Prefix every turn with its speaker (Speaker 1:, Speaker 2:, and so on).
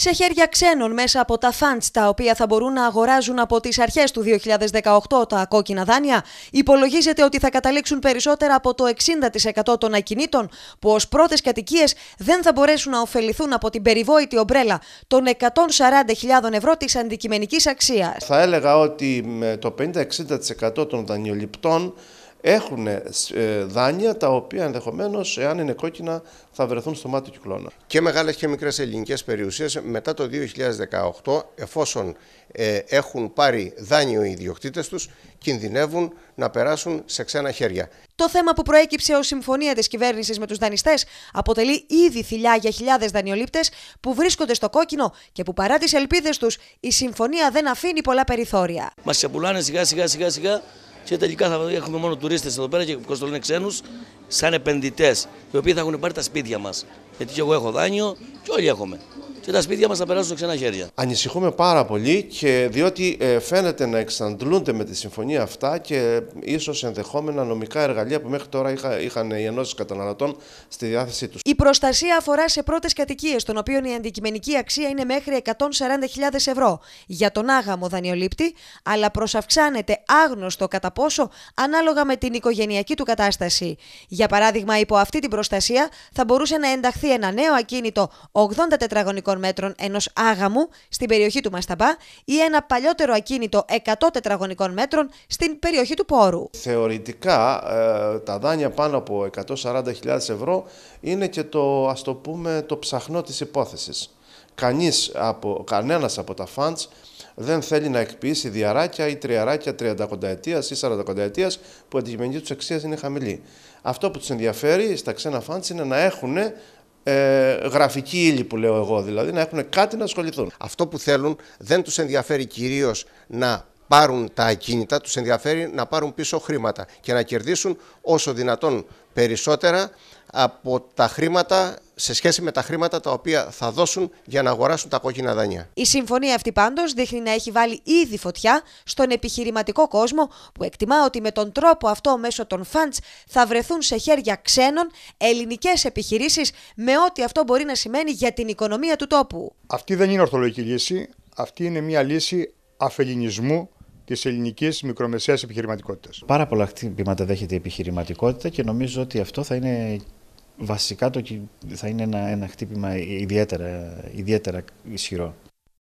Speaker 1: σε χέρια ξένων μέσα από τα φαντς τα οποία θα μπορούν να αγοράζουν από τις αρχές του 2018 τα κόκκινα δάνεια, υπολογίζεται ότι θα καταλήξουν περισσότερα από το 60% των ακινήτων που ως πρώτες κατοικίες δεν θα μπορέσουν να ωφεληθούν από την περιβόητη ομπρέλα των 140.000 ευρώ της αντικειμενικής αξίας.
Speaker 2: Θα έλεγα ότι με το 50-60% των δανειοληπτών έχουν ε, ε, δάνεια
Speaker 3: τα οποία ενδεχομένως, εάν είναι κόκκινα, θα βρεθούν στο μάτι του κυκλώνα. Και μεγάλες και μικρές ελληνικές περιουσίες μετά το 2018, εφόσον ε, έχουν πάρει δάνειο οι ιδιοκτήτες τους, κινδυνεύουν να περάσουν σε ξένα χέρια.
Speaker 1: Το θέμα που προέκυψε ως συμφωνία της κυβέρνησης με τους δανειστές αποτελεί ήδη θηλιά για χιλιάδες δανειολήπτες που βρίσκονται στο κόκκινο και που παρά τις ελπίδες τους η συμφωνία δεν αφήνει πολλά περιθώρια. Μας
Speaker 3: σιγά σιγά σιγά σιγά και τελικά θα έχουμε μόνο τουρίστες εδώ πέρα και λένε ξένους σαν επενδυτές, οι οποίοι θα έχουν πάρει τα σπίτια μας. Γιατί και εγώ έχω δάνειο και όλοι έχουμε και τα σπίτια μας να περάσουν σε ξένα χέρια.
Speaker 2: Ανησυχούμε πάρα πολύ και διότι ε, φαίνεται να εξαντλούνται με τη συμφωνία αυτά και ίσως ενδεχόμενα νομικά εργαλεία που μέχρι τώρα είχαν οι ενώσεις καταναλωτών στη διάθεσή τους.
Speaker 1: Η προστασία αφορά σε πρώτες κατοικίες, των οποίων η αντικειμενική αξία είναι μέχρι 140.000 ευρώ για τον άγαμο δανειολήπτη, αλλά προσαυξάνεται άγνωστο κατά πόσο ανάλογα με την οικογενειακή του κατάσταση. Για παράδειγμα, υπό αυτή την προστασία θα μπορούσε να ενταχθεί ένα νέο ακίνητο 80 τετραγωνικών μέτρων ενός άγαμου στην περιοχή του Μασταμπά ή ένα παλιότερο ακίνητο 100 τετραγωνικών μέτρων στην περιοχή του Πόρου.
Speaker 2: Θεωρητικά ε, τα δάνεια πάνω από 140.000 ευρώ είναι και το, ας το, πούμε, το ψαχνό της υπόθεσης. Κανείς από, κανένας από τα φαντς δεν θέλει να εκποιήσει διαράκια ή τριαράκια 30 ετία ή 40 ετία που αντικειμενική τους αξίας είναι χαμηλή. Αυτό που τους ενδιαφέρει στα ξένα φαντς είναι να έχουν ε, γραφική ύλη που λέω εγώ, δηλαδή
Speaker 3: να έχουν κάτι να ασχοληθούν. Αυτό που θέλουν δεν τους ενδιαφέρει κυρίως να πάρουν τα ακίνητα, τους ενδιαφέρει να πάρουν πίσω χρήματα και να κερδίσουν όσο δυνατόν περισσότερα από τα χρήματα σε σχέση με τα χρήματα τα οποία θα δώσουν για να αγοράσουν τα κόκκινα δανεία.
Speaker 1: Η συμφωνία αυτή πάντως δείχνει να έχει βάλει ήδη φωτιά στον επιχειρηματικό κόσμο που εκτιμά ότι με τον τρόπο αυτό μέσω των funds θα βρεθούν σε χέρια ξένων ελληνικές επιχειρήσεις με ό,τι αυτό μπορεί να σημαίνει για την οικονομία του τόπου.
Speaker 3: Αυτή δεν είναι ορθολογική λύση. Αυτή είναι μια λύση αφελινισμού της ελληνικής μικρομεσαίας επιχειρηματικότητας.
Speaker 2: Πάρα πολλά χτύπηματα δέχεται η επιχειρηματικότητα και νομίζω ότι αυτό θα είναι βασικά το, θα είναι ένα, ένα χτύπημα ιδιαίτερα, ιδιαίτερα ισχυρό.